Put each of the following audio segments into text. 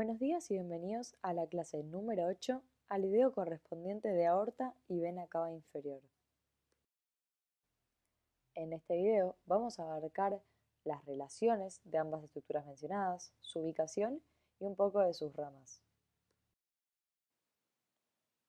Buenos días y bienvenidos a la clase número 8, al video correspondiente de aorta y vena cava inferior. En este video vamos a abarcar las relaciones de ambas estructuras mencionadas, su ubicación y un poco de sus ramas.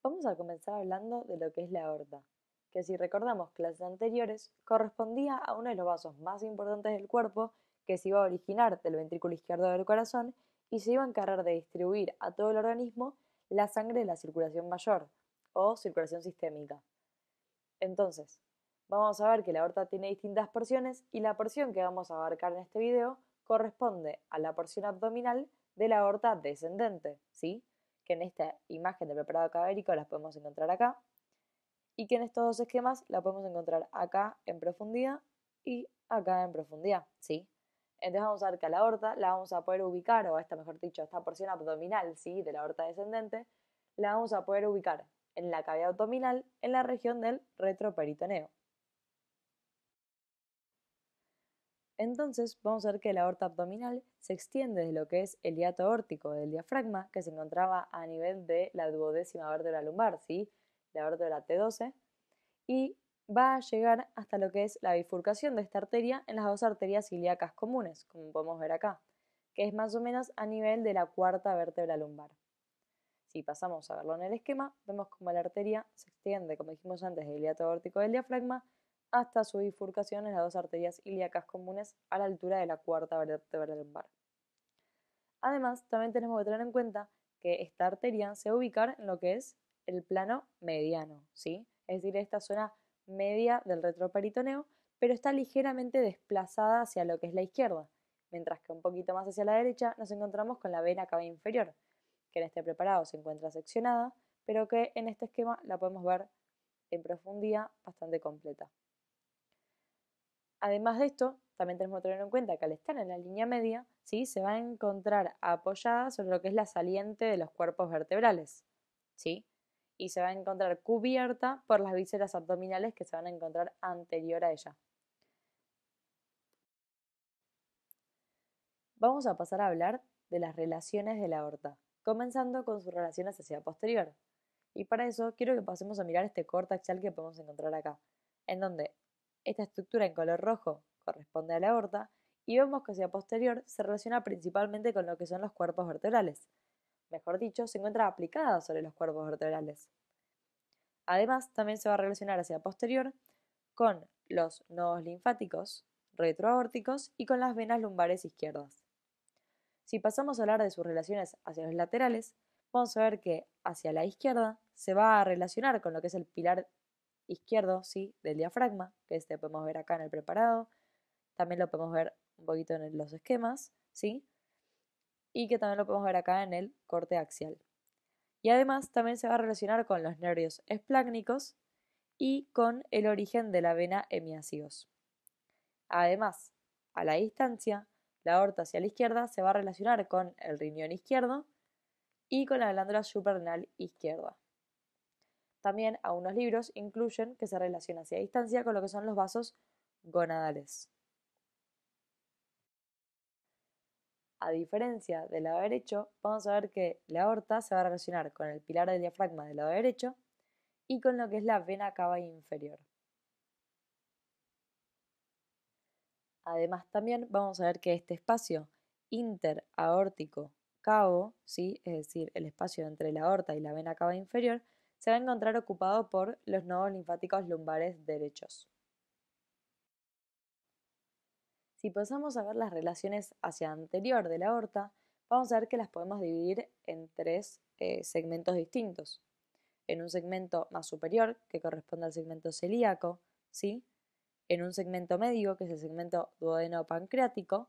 Vamos a comenzar hablando de lo que es la aorta, que si recordamos clases anteriores, correspondía a uno de los vasos más importantes del cuerpo que se iba a originar del ventrículo izquierdo del corazón y se iba a encargar de distribuir a todo el organismo la sangre de la circulación mayor o circulación sistémica. Entonces, vamos a ver que la aorta tiene distintas porciones y la porción que vamos a abarcar en este video corresponde a la porción abdominal de la aorta descendente, ¿sí? Que en esta imagen del preparado cadavérico las podemos encontrar acá y que en estos dos esquemas la podemos encontrar acá en profundidad y acá en profundidad, ¿sí? Entonces vamos a ver que a la aorta la vamos a poder ubicar, o esta, mejor dicho, esta porción abdominal, ¿sí? De la aorta descendente, la vamos a poder ubicar en la cavidad abdominal, en la región del retroperitoneo. Entonces vamos a ver que la aorta abdominal se extiende de lo que es el hiato órtico del diafragma, que se encontraba a nivel de la duodécima vértebra lumbar, ¿sí? La vértebra T12, y va a llegar hasta lo que es la bifurcación de esta arteria en las dos arterias ilíacas comunes, como podemos ver acá, que es más o menos a nivel de la cuarta vértebra lumbar. Si pasamos a verlo en el esquema, vemos como la arteria se extiende, como dijimos antes, del hiato aórtico del diafragma hasta su bifurcación en las dos arterias ilíacas comunes a la altura de la cuarta vértebra lumbar. Además, también tenemos que tener en cuenta que esta arteria se va a ubicar en lo que es el plano mediano, ¿sí? Es decir, esta zona media del retroperitoneo, pero está ligeramente desplazada hacia lo que es la izquierda, mientras que un poquito más hacia la derecha nos encontramos con la vena cava inferior, que en este preparado se encuentra seccionada, pero que en este esquema la podemos ver en profundidad bastante completa. Además de esto, también tenemos que tener en cuenta que al estar en la línea media, ¿sí? se va a encontrar apoyada sobre lo que es la saliente de los cuerpos vertebrales. ¿sí? y se va a encontrar cubierta por las vísceras abdominales que se van a encontrar anterior a ella. Vamos a pasar a hablar de las relaciones de la aorta, comenzando con sus relaciones hacia posterior. Y para eso quiero que pasemos a mirar este corte axial que podemos encontrar acá, en donde esta estructura en color rojo corresponde a la aorta y vemos que hacia posterior se relaciona principalmente con lo que son los cuerpos vertebrales, mejor dicho, se encuentra aplicada sobre los cuerpos vertebrales. Además, también se va a relacionar hacia posterior con los nodos linfáticos, retroaórticos y con las venas lumbares izquierdas. Si pasamos a hablar de sus relaciones hacia los laterales, vamos a ver que hacia la izquierda se va a relacionar con lo que es el pilar izquierdo ¿sí? del diafragma, que este podemos ver acá en el preparado, también lo podemos ver un poquito en los esquemas, ¿sí? y que también lo podemos ver acá en el corte axial. Y además también se va a relacionar con los nervios esplácnicos y con el origen de la vena hemiácidos. Además, a la distancia, la aorta hacia la izquierda se va a relacionar con el riñón izquierdo y con la glándula suprarrenal izquierda. También algunos libros incluyen que se relaciona hacia distancia con lo que son los vasos gonadales. a diferencia del lado derecho, vamos a ver que la aorta se va a relacionar con el pilar del diafragma del lado derecho y con lo que es la vena cava inferior. Además también vamos a ver que este espacio interaórtico cabo, ¿sí? es decir, el espacio entre la aorta y la vena cava inferior, se va a encontrar ocupado por los nodos linfáticos lumbares derechos. Si pasamos a ver las relaciones hacia anterior de la aorta, vamos a ver que las podemos dividir en tres eh, segmentos distintos. En un segmento más superior, que corresponde al segmento celíaco, ¿sí? en un segmento medio que es el segmento duodeno-pancreático,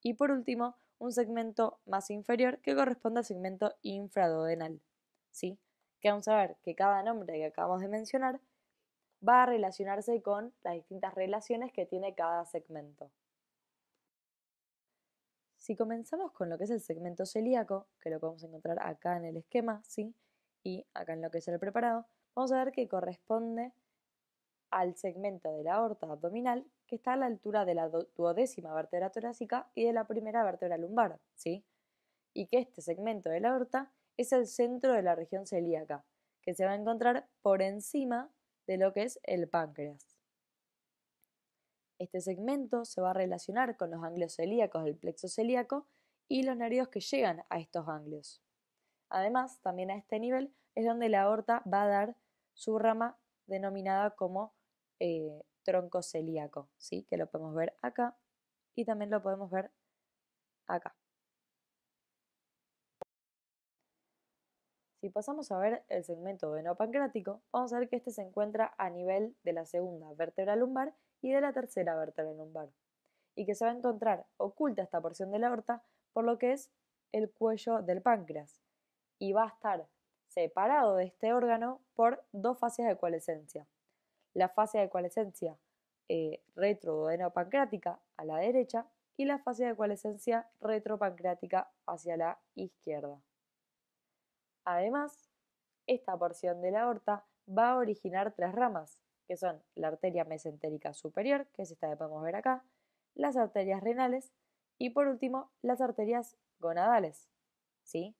y por último, un segmento más inferior, que corresponde al segmento infraduodenal. ¿sí? Que vamos a ver que cada nombre que acabamos de mencionar va a relacionarse con las distintas relaciones que tiene cada segmento. Si comenzamos con lo que es el segmento celíaco, que lo podemos encontrar acá en el esquema, ¿sí? Y acá en lo que es el preparado, vamos a ver que corresponde al segmento de la aorta abdominal que está a la altura de la duodécima vértebra torácica y de la primera vértebra lumbar, ¿sí? Y que este segmento de la aorta es el centro de la región celíaca, que se va a encontrar por encima de lo que es el páncreas. Este segmento se va a relacionar con los ganglios celíacos del plexo celíaco y los nervios que llegan a estos ganglios. Además, también a este nivel es donde la aorta va a dar su rama denominada como eh, tronco celíaco, ¿sí? que lo podemos ver acá y también lo podemos ver acá. Si pasamos a ver el segmento venopancrático, vamos a ver que este se encuentra a nivel de la segunda vértebra lumbar y de la tercera vértebra lumbar, y que se va a encontrar oculta esta porción de la aorta por lo que es el cuello del páncreas, y va a estar separado de este órgano por dos fases de coalescencia. La fase de coalescencia eh, a la derecha y la fase de coalescencia retropancreática hacia la izquierda. Además, esta porción de la aorta va a originar tres ramas, que son la arteria mesentérica superior, que es esta que podemos ver acá, las arterias renales y por último las arterias gonadales, ¿sí?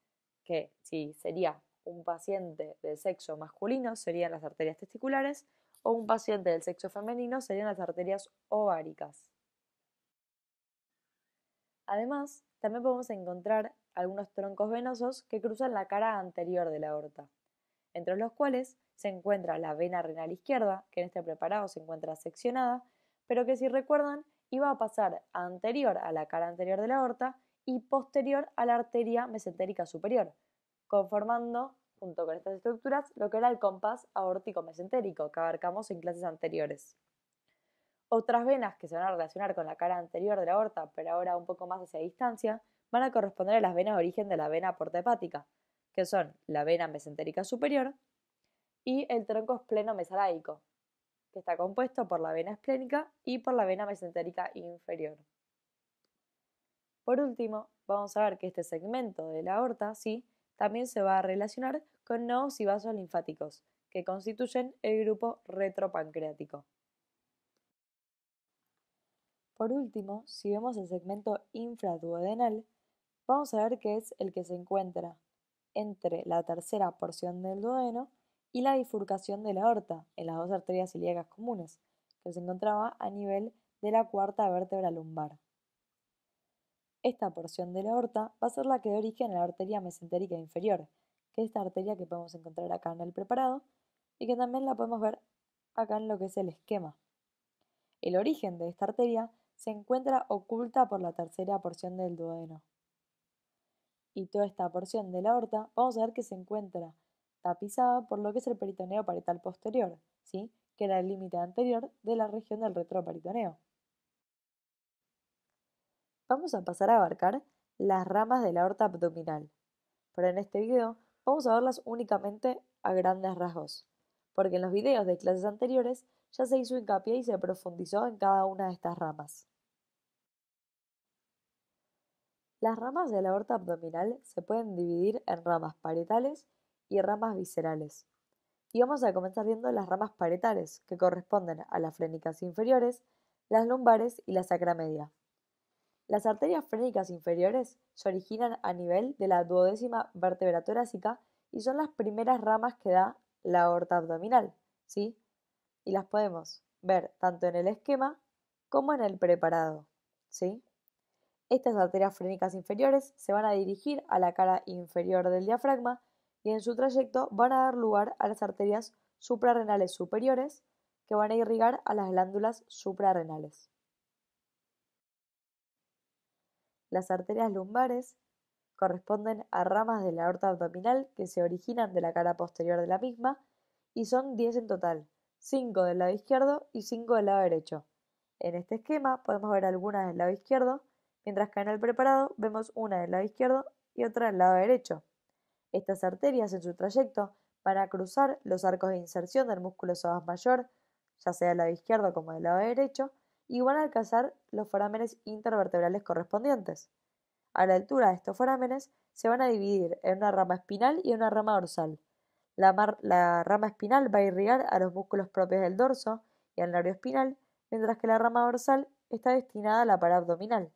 Que si sería un paciente del sexo masculino serían las arterias testiculares o un paciente del sexo femenino serían las arterias ováricas. Además, también podemos encontrar algunos troncos venosos que cruzan la cara anterior de la aorta, entre los cuales se encuentra la vena renal izquierda, que en este preparado se encuentra seccionada, pero que si recuerdan iba a pasar anterior a la cara anterior de la aorta y posterior a la arteria mesentérica superior, conformando, junto con estas estructuras, lo que era el compás aórtico mesentérico que abarcamos en clases anteriores. Otras venas que se van a relacionar con la cara anterior de la aorta, pero ahora un poco más hacia distancia, van a corresponder a las venas de origen de la vena hepática, que son la vena mesentérica superior y el tronco esplenomesalaico, que está compuesto por la vena esplénica y por la vena mesentérica inferior. Por último, vamos a ver que este segmento de la aorta, sí, también se va a relacionar con nodos y vasos linfáticos, que constituyen el grupo retropancreático. Por último, si vemos el segmento infraduodenal, vamos a ver que es el que se encuentra entre la tercera porción del duodeno y la bifurcación de la aorta en las dos arterias ilíacas comunes, que se encontraba a nivel de la cuarta vértebra lumbar. Esta porción de la aorta va a ser la que da origen a la arteria mesentérica inferior, que es esta arteria que podemos encontrar acá en el preparado y que también la podemos ver acá en lo que es el esquema. El origen de esta arteria se encuentra oculta por la tercera porción del duodeno y toda esta porción de la aorta, vamos a ver que se encuentra tapizada por lo que es el peritoneo parietal posterior, ¿sí? que era el límite anterior de la región del retroperitoneo. Vamos a pasar a abarcar las ramas de la aorta abdominal, pero en este video vamos a verlas únicamente a grandes rasgos, porque en los videos de clases anteriores ya se hizo hincapié y se profundizó en cada una de estas ramas. Las ramas de la aorta abdominal se pueden dividir en ramas paretales y ramas viscerales. Y vamos a comenzar viendo las ramas paretales, que corresponden a las frénicas inferiores, las lumbares y la sacra media. Las arterias frénicas inferiores se originan a nivel de la duodécima vértebra torácica y son las primeras ramas que da la aorta abdominal, ¿sí? Y las podemos ver tanto en el esquema como en el preparado, ¿sí? Estas arterias frénicas inferiores se van a dirigir a la cara inferior del diafragma y en su trayecto van a dar lugar a las arterias suprarrenales superiores que van a irrigar a las glándulas suprarrenales. Las arterias lumbares corresponden a ramas de la aorta abdominal que se originan de la cara posterior de la misma y son 10 en total, 5 del lado izquierdo y 5 del lado derecho. En este esquema podemos ver algunas del lado izquierdo Mientras que en el preparado vemos una del lado izquierdo y otra del lado derecho. Estas arterias en su trayecto van a cruzar los arcos de inserción del músculo psoas mayor, ya sea del lado izquierdo como del lado derecho, y van a alcanzar los forámenes intervertebrales correspondientes. A la altura de estos forámenes se van a dividir en una rama espinal y una rama dorsal. La, rama espinal va a irrigar a los músculos propios del dorso y al nervio espinal, mientras que la rama dorsal está destinada a la pared abdominal.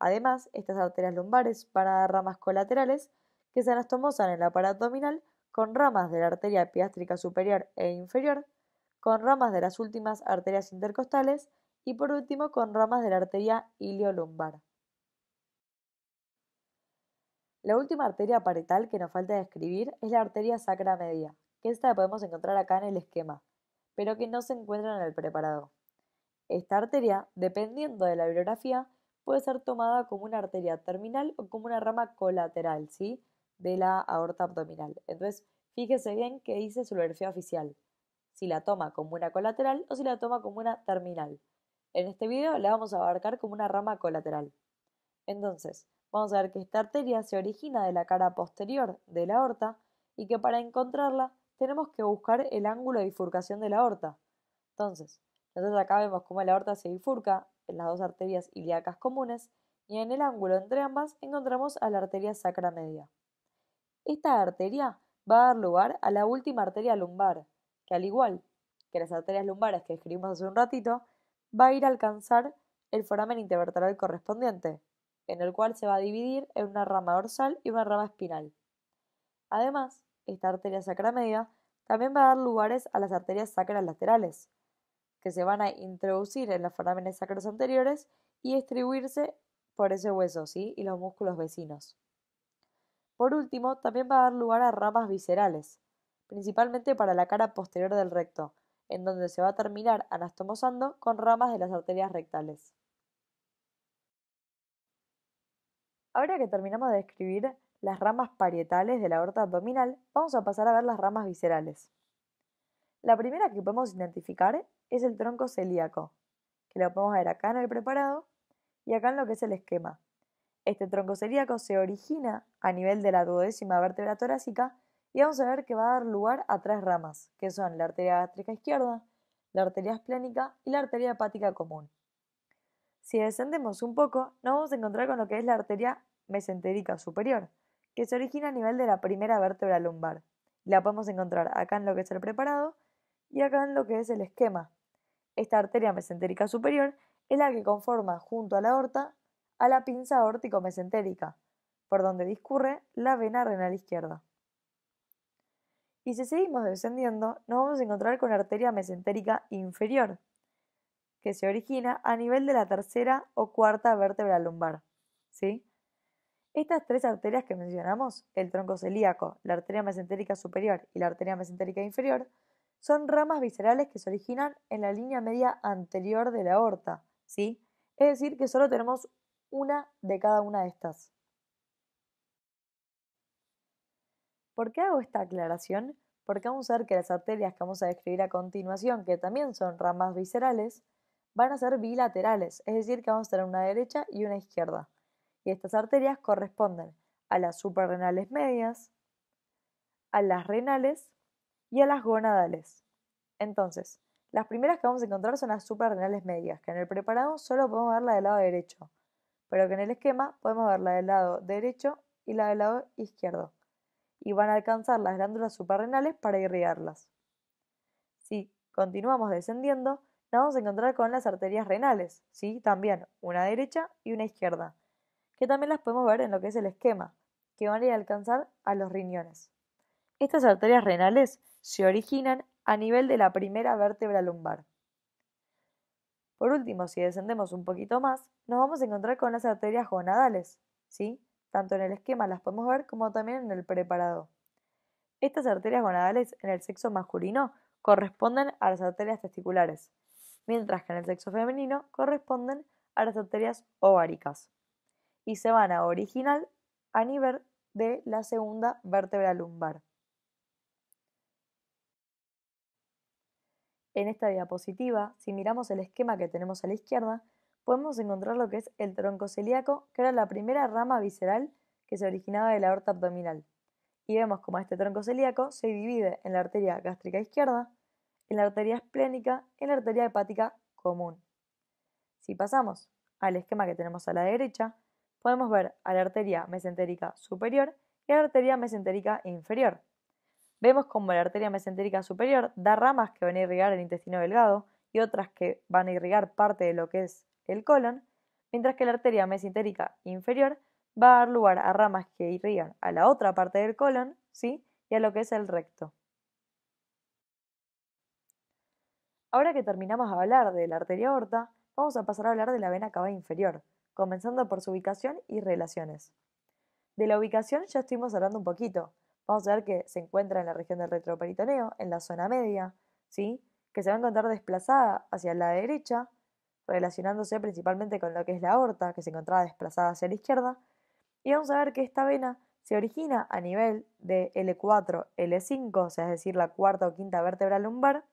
Además, estas arterias lumbares van a dar ramas colaterales que se anastomosan en la pared abdominal con ramas de la arteria piástrica superior e inferior, con ramas de las últimas arterias intercostales y por último con ramas de la arteria iliolumbar. La última arteria parietal que nos falta describir es la arteria sacra media, que esta la podemos encontrar acá en el esquema, pero que no se encuentra en el preparado. Esta arteria, dependiendo de la bibliografía, puede ser tomada como una arteria terminal o como una rama colateral, ¿sí? De la aorta abdominal. Entonces, fíjese bien qué dice su biografía oficial. Si la toma como una colateral o si la toma como una terminal. En este video la vamos a abarcar como una rama colateral. Entonces, vamos a ver que esta arteria se origina de la cara posterior de la aorta y que para encontrarla tenemos que buscar el ángulo de bifurcación de la aorta. Entonces, nosotros acá vemos cómo la aorta se bifurca en las dos arterias ilíacas comunes y en el ángulo entre ambas encontramos a la arteria sacra media. Esta arteria va a dar lugar a la última arteria lumbar, que al igual que las arterias lumbares que escribimos hace un ratito, va a ir a alcanzar el foramen intervertebral correspondiente, en el cual se va a dividir en una rama dorsal y una rama espinal. Además, esta arteria sacra media también va a dar lugares a las arterias sacras laterales, se van a introducir en los forámenes sacros anteriores y distribuirse por ese hueso, Y los músculos vecinos. Por último, también va a dar lugar a ramas viscerales, principalmente para la cara posterior del recto, en donde se va a terminar anastomosando con ramas de las arterias rectales. Ahora que terminamos de describir las ramas parietales de la aorta abdominal, vamos a pasar a ver las ramas viscerales. La primera que podemos identificar es el tronco celíaco, que lo podemos ver acá en el preparado y acá en lo que es el esquema. Este tronco celíaco se origina a nivel de la duodécima vértebra torácica y vamos a ver que va a dar lugar a tres ramas, que son la arteria gástrica izquierda, la arteria esplénica y la arteria hepática común. Si descendemos un poco, nos vamos a encontrar con lo que es la arteria mesentérica superior, que se origina a nivel de la primera vértebra lumbar. La podemos encontrar acá en lo que es el preparado y acá en lo que es el esquema, esta arteria mesentérica superior es la que conforma, junto a la aorta, a la pinza aórtico mesentérica, por donde discurre la vena renal izquierda. Y si seguimos descendiendo, nos vamos a encontrar con la arteria mesentérica inferior, que se origina a nivel de la tercera o cuarta vértebra lumbar. Estas tres arterias que mencionamos, el tronco celíaco, la arteria mesentérica superior y la arteria mesentérica inferior, son ramas viscerales que se originan en la línea media anterior de la aorta, ¿sí? Es decir, que solo tenemos una de cada una de estas. ¿Por qué hago esta aclaración? Porque vamos a ver que las arterias que vamos a describir a continuación, que también son ramas viscerales, van a ser bilaterales, es decir, que vamos a tener una derecha y una izquierda. Y estas arterias corresponden a las suprarrenales medias, a las renales y a las gonadales. Entonces, las primeras que vamos a encontrar son las suprarrenales medias, que en el preparado solo podemos ver la del lado derecho, pero que en el esquema podemos ver la del lado derecho y la del lado izquierdo, y van a alcanzar las glándulas suprarrenales para irrigarlas. Si continuamos descendiendo, nos vamos a encontrar con las arterias renales, ¿sí? También una derecha y una izquierda, que también las podemos ver en lo que es el esquema, que van a ir a alcanzar a los riñones. Estas arterias renales se originan a nivel de la primera vértebra lumbar. Por último, si descendemos un poquito más, nos vamos a encontrar con las arterias gonadales, ¿sí? Tanto en el esquema las podemos ver como también en el preparado. Estas arterias gonadales en el sexo masculino corresponden a las arterias testiculares, mientras que en el sexo femenino corresponden a las arterias ováricas y se van a originar a nivel de la segunda vértebra lumbar. En esta diapositiva, si miramos el esquema que tenemos a la izquierda, podemos encontrar lo que es el tronco celíaco, que era la primera rama visceral que se originaba de la aorta abdominal. Y vemos como este tronco celíaco se divide en la arteria gástrica izquierda, en la arteria esplénica y en la arteria hepática común. Si pasamos al esquema que tenemos a la derecha, podemos ver a la arteria mesentérica superior y a la arteria mesentérica inferior, Vemos como la arteria mesentérica superior da ramas que van a irrigar el intestino delgado y otras que van a irrigar parte de lo que es el colon, mientras que la arteria mesentérica inferior va a dar lugar a ramas que irrigan a la otra parte del colon, ¿sí? Y a lo que es el recto. Ahora que terminamos de hablar de la arteria aorta, vamos a pasar a hablar de la vena cava inferior, comenzando por su ubicación y relaciones. De la ubicación ya estuvimos hablando un poquito, Vamos a ver que se encuentra en la región del retroperitoneo, en la zona media, ¿sí? que se va a encontrar desplazada hacia la derecha, relacionándose principalmente con lo que es la aorta, que se encontraba desplazada hacia la izquierda. Y vamos a ver que esta vena se origina a nivel de L4, L5, o sea, es decir, la cuarta o quinta vértebra lumbar,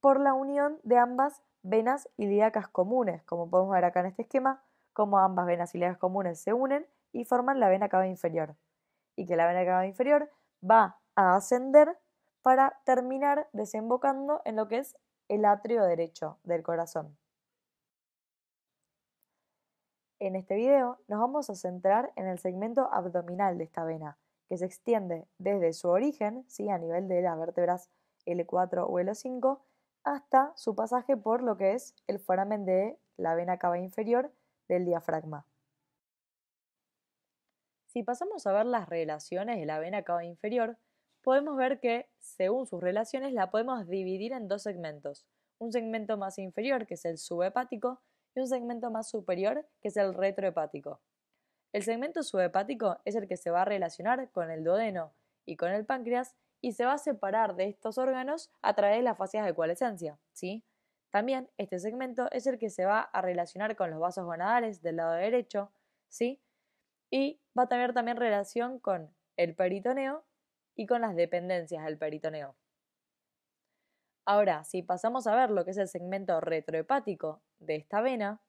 por la unión de ambas venas ilíacas comunes, como podemos ver acá en este esquema, como ambas venas ilíacas comunes se unen y forman la vena cava inferior y que la vena cava inferior va a ascender para terminar desembocando en lo que es el atrio derecho del corazón. En este video nos vamos a centrar en el segmento abdominal de esta vena, que se extiende desde su origen, ¿sí? a nivel de las vértebras L4 o L5, hasta su pasaje por lo que es el foramen de la vena cava inferior del diafragma. Si pasamos a ver las relaciones de la vena cava inferior, podemos ver que, según sus relaciones, la podemos dividir en dos segmentos. Un segmento más inferior, que es el subhepático, y un segmento más superior, que es el retrohepático. El segmento subhepático es el que se va a relacionar con el duodeno y con el páncreas y se va a separar de estos órganos a través de las fascias de coalescencia, ¿sí? También este segmento es el que se va a relacionar con los vasos gonadales del lado derecho, ¿sí? y va a tener también relación con el peritoneo y con las dependencias del peritoneo. Ahora, si pasamos a ver lo que es el segmento retrohepático de esta vena,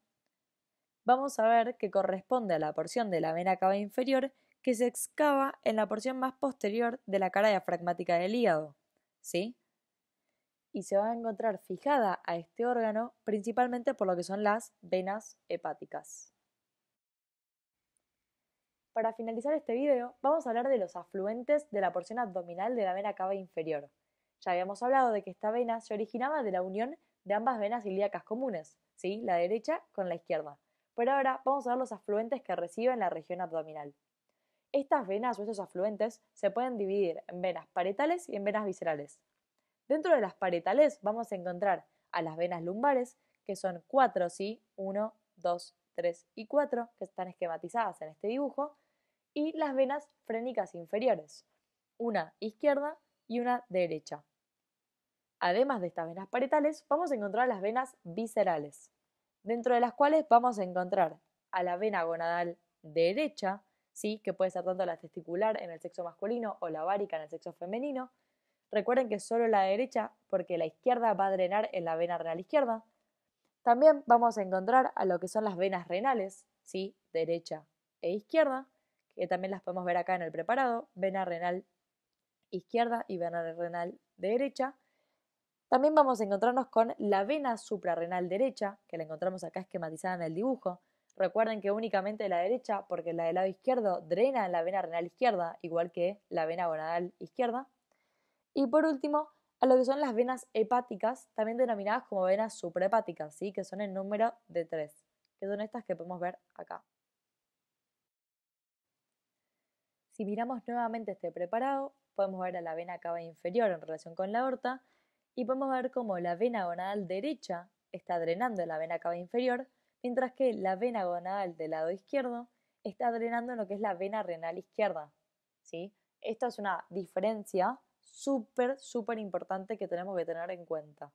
vamos a ver que corresponde a la porción de la vena cava inferior que se excava en la porción más posterior de la cara diafragmática del hígado, ¿sí? Y se va a encontrar fijada a este órgano principalmente por lo que son las venas hepáticas. Para finalizar este video, vamos a hablar de los afluentes de la porción abdominal de la vena cava inferior. Ya habíamos hablado de que esta vena se originaba de la unión de ambas venas ilíacas comunes, ¿sí? la derecha con la izquierda. Pero ahora vamos a ver los afluentes que reciben la región abdominal. Estas venas o estos afluentes se pueden dividir en venas paretales y en venas viscerales. Dentro de las paretales vamos a encontrar a las venas lumbares, que son cuatro, ¿sí? 1, 2, 3 y 4, que están esquematizadas en este dibujo, y las venas frénicas inferiores, una izquierda y una derecha. Además de estas venas parietales, vamos a encontrar las venas viscerales, dentro de las cuales vamos a encontrar a la vena gonadal derecha, ¿sí? que puede ser tanto la testicular en el sexo masculino o la ovárica en el sexo femenino. Recuerden que solo la derecha, porque la izquierda va a drenar en la vena renal izquierda. También vamos a encontrar a lo que son las venas renales, ¿sí? derecha e izquierda que también las podemos ver acá en el preparado, vena renal izquierda y vena renal derecha. También vamos a encontrarnos con la vena suprarrenal derecha, que la encontramos acá esquematizada en el dibujo. Recuerden que únicamente la derecha, porque la del lado izquierdo drena en la vena renal izquierda, igual que la vena gonadal izquierda. Y por último, a lo que son las venas hepáticas, también denominadas como venas suprahepáticas, ¿sí? que son el número de tres, que son estas que podemos ver acá. Si miramos nuevamente este preparado, podemos ver a la vena cava inferior en relación con la aorta y podemos ver cómo la vena gonadal derecha está drenando en la vena cava inferior, mientras que la vena gonadal del lado izquierdo está drenando en lo que es la vena renal izquierda. ¿sí? Esta es una diferencia súper, súper importante que tenemos que tener en cuenta.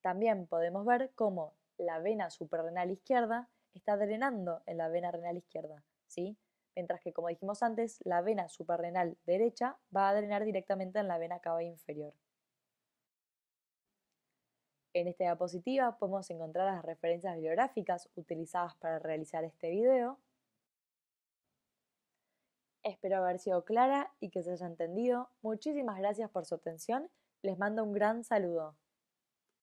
También podemos ver cómo la vena suprarenal izquierda está drenando en la vena renal izquierda. ¿sí? mientras que, como dijimos antes, la vena suprarrenal derecha va a drenar directamente en la vena cava inferior. En esta diapositiva podemos encontrar las referencias bibliográficas utilizadas para realizar este video. Espero haber sido clara y que se haya entendido. Muchísimas gracias por su atención. Les mando un gran saludo.